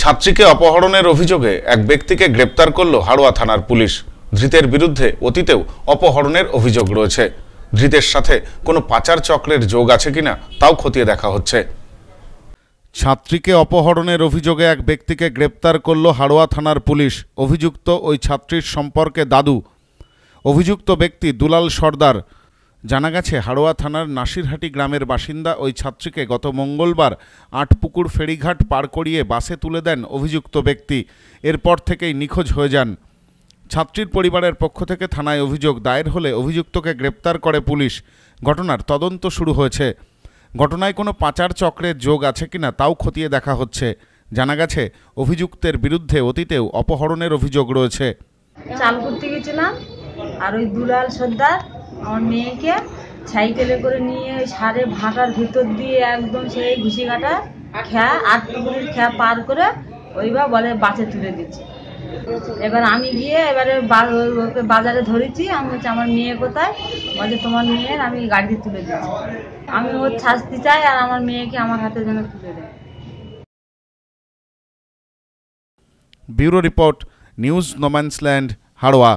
ছাত্রীকে অপহরণের অভিযোগে এক ব্যক্তিকে গ্রেপ্তার করল হাড়ুয়া থানার পুলিশ ধৃতের বিরুদ্ধে অতীতেও অপহরণের অভিযোগ রয়েছে ধৃতের সাথে কোনো পাচার চক্রের যোগ আছে কিনা তাও খতিয়ে দেখা হচ্ছে ছাত্রীকে অপহরণের অভিযোগে এক ব্যক্তিকে গ্রেপ্তার করল হাড়োয়া থানার পুলিশ অভিযুক্ত ওই ছাত্রীর সম্পর্কে দাদু অভিযুক্ত ব্যক্তি দুলাল সর্দার জানা গেছে হাড়োয়া থানার নাসিরহাটি গ্রামের বাসিন্দা ওই ছাত্রীকে গত মঙ্গলবার আটপুকুর ফেরিঘাট পার করিয়ে বাসে তুলে দেন অভিযুক্ত ব্যক্তি এরপর থেকেই নিখোঁজ হয়ে যান ছাত্রীর পরিবারের পক্ষ থেকে থানায় অভিযোগ দায়ের হলে অভিযুক্তকে গ্রেপ্তার করে পুলিশ ঘটনার তদন্ত শুরু হয়েছে ঘটনায় কোনো পাচার চক্রের যোগ আছে কিনা তাও খতিয়ে দেখা হচ্ছে জানা গেছে অভিযুক্তের বিরুদ্ধে অতীতেও অপহরণের অভিযোগ রয়েছে করতে গেছিলাম আর ওই দুলাল সর্দার আমার মেয়েকে সাইকেলে করে নিয়ে সারে ভাটার ভিতর দিয়ে একদম সেই ঘুষি কাটা খেয়া আট পুকুরের খেয়া পার করে ওইবার বলে বাসে তুলে দিচ্ছে এবার আমি গিয়ে এবারে ওকে বাজারে ধরেছি আমি হচ্ছে আমার মেয়ে কোথায় বলছে তোমার মেয়ের আমি গাড়িতে তুলে দিচ্ছি আমি ওর শাস্তি চাই আর আমার মেয়েকে আমার হাতে যেন তুলে দেয় bureau report news no man's land Haroa